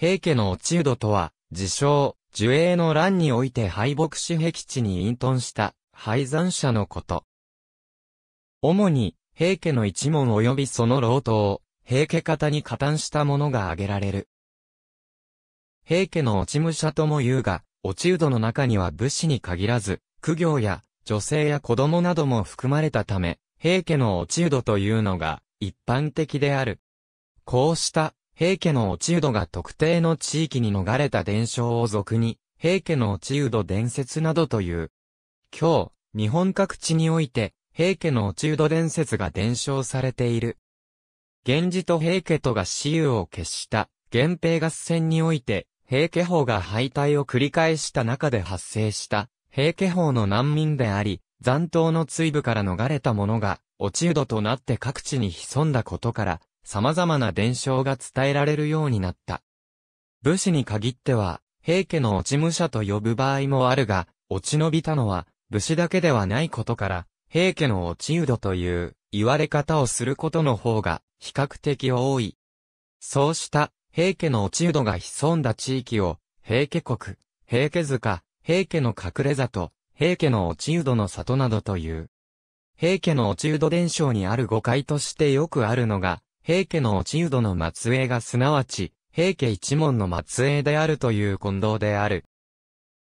平家の落ち度とは、自称、樹影の乱において敗北し壁地に隠遁した、敗残者のこと。主に、平家の一門及びその郎を平家方に加担したものが挙げられる。平家の落ち武者とも言うが、落ち人の中には武士に限らず、苦行や、女性や子供なども含まれたため、平家の落ち人というのが、一般的である。こうした、平家の落人が特定の地域に逃れた伝承を俗に、平家の落人伝説などという。今日、日本各地において、平家の落人伝説が伝承されている。源氏と平家とが私有を決した源平合戦において、平家法が敗退を繰り返した中で発生した平家法の難民であり、残党の追部から逃れた者が、落ち人となって各地に潜んだことから、様々な伝承が伝えられるようになった。武士に限っては、平家の落ち武者と呼ぶ場合もあるが、落ち延びたのは、武士だけではないことから、平家の落ちうどという言われ方をすることの方が比較的多い。そうした平家の落ちうどが潜んだ地域を平家国、平家塚、平家の隠れ里、平家の落ちうどの里などという。平家の落ちうど伝承にある誤解としてよくあるのが、平家の落ち人の末裔がすなわち、平家一門の末裔であるという混同である。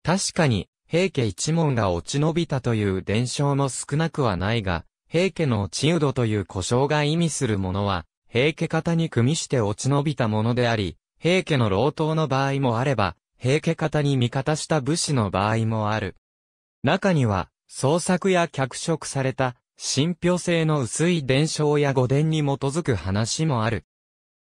確かに、平家一門が落ち延びたという伝承も少なくはないが、平家の落ち人という故障が意味するものは、平家方に組みして落ち延びたものであり、平家の老頭の場合もあれば、平家方に味方した武士の場合もある。中には、創作や脚色された信憑性の薄い伝承や語伝に基づく話もある。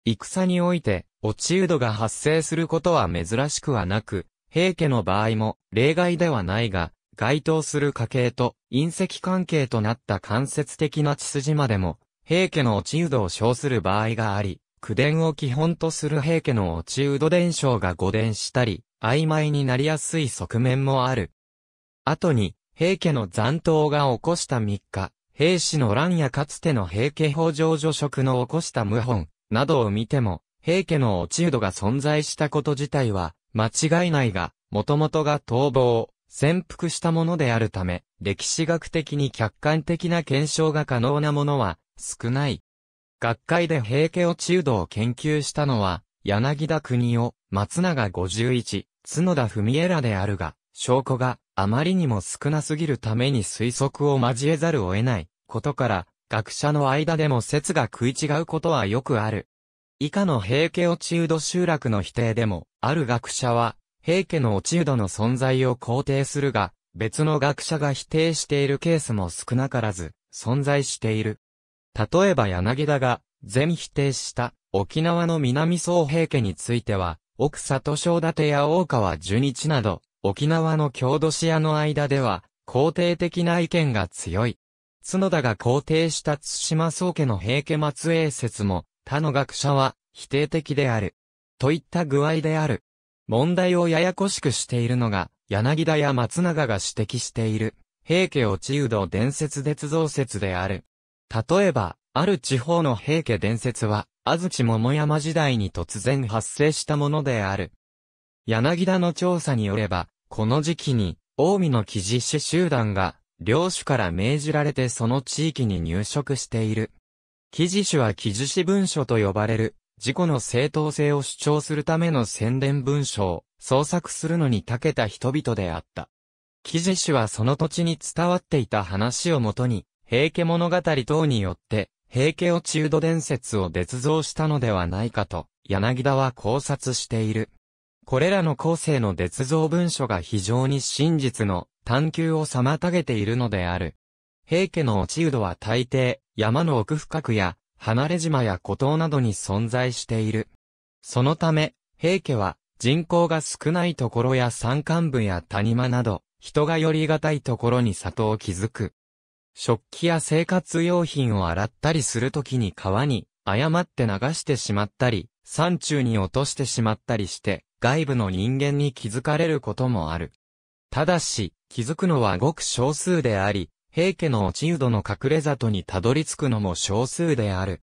戦において、落ちうどが発生することは珍しくはなく、平家の場合も例外ではないが、該当する家系と隕石関係となった間接的な血筋までも、平家の落ちうどを称する場合があり、口伝を基本とする平家の落ちうど伝承が語伝したり、曖昧になりやすい側面もある。後に、平家の残党が起こした3日、兵士の乱やかつての平家法上助職の起こした謀反、などを見ても、平家の落ち度が存在したこと自体は、間違いないが、もともとが逃亡、潜伏したものであるため、歴史学的に客観的な検証が可能なものは、少ない。学会で平家落ち度を研究したのは、柳田国夫、松永五十一、角田文枝らであるが、証拠が、あまりにも少なすぎるために推測を交えざるを得ないことから、学者の間でも説が食い違うことはよくある。以下の平家落ち度集落の否定でも、ある学者は、平家の落ち度の存在を肯定するが、別の学者が否定しているケースも少なからず、存在している。例えば柳田が、全否定した沖縄の南総平家については、奥里正立や大川十日など、沖縄の郷土史屋の間では、肯定的な意見が強い。角田が肯定した津島宗家の平家末裔説も、他の学者は否定的である。といった具合である。問題をややこしくしているのが、柳田や松永が指摘している、平家落ちうど伝説鉄造説である。例えば、ある地方の平家伝説は、安土桃山時代に突然発生したものである。柳田の調査によれば、この時期に、近江の記事師集団が、領主から命じられてその地域に入植している。記事主は記事師文書と呼ばれる、自己の正当性を主張するための宣伝文書を創作するのに長けた人々であった。記事主はその土地に伝わっていた話をもとに、平家物語等によって、平家を中土伝説を捏造したのではないかと、柳田は考察している。これらの後世の絶造文書が非常に真実の探求を妨げているのである。平家の落人は大抵、山の奥深くや、離れ島や孤島などに存在している。そのため、平家は、人口が少ないところや山間部や谷間など、人が寄りがたいところに里を築く。食器や生活用品を洗ったりするときに川に誤って流してしまったり、山中に落としてしまったりして、外部の人間に気づかれることもある。ただし、気づくのはごく少数であり、平家の落ちの隠れ里にたどり着くのも少数である。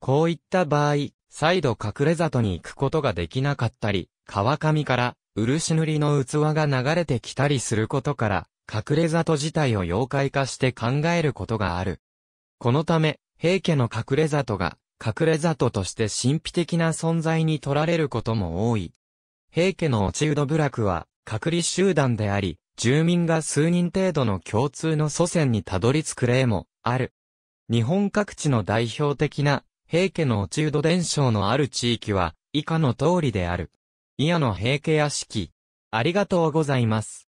こういった場合、再度隠れ里に行くことができなかったり、川上から漆塗りの器が流れてきたりすることから、隠れ里自体を妖怪化して考えることがある。このため、平家の隠れ里が、隠れ里として神秘的な存在に取られることも多い。平家の落人部落は、隔離集団であり、住民が数人程度の共通の祖先にたどり着く例もある。日本各地の代表的な平家の落人伝承のある地域は以下の通りである。宮野平家屋敷。ありがとうございます。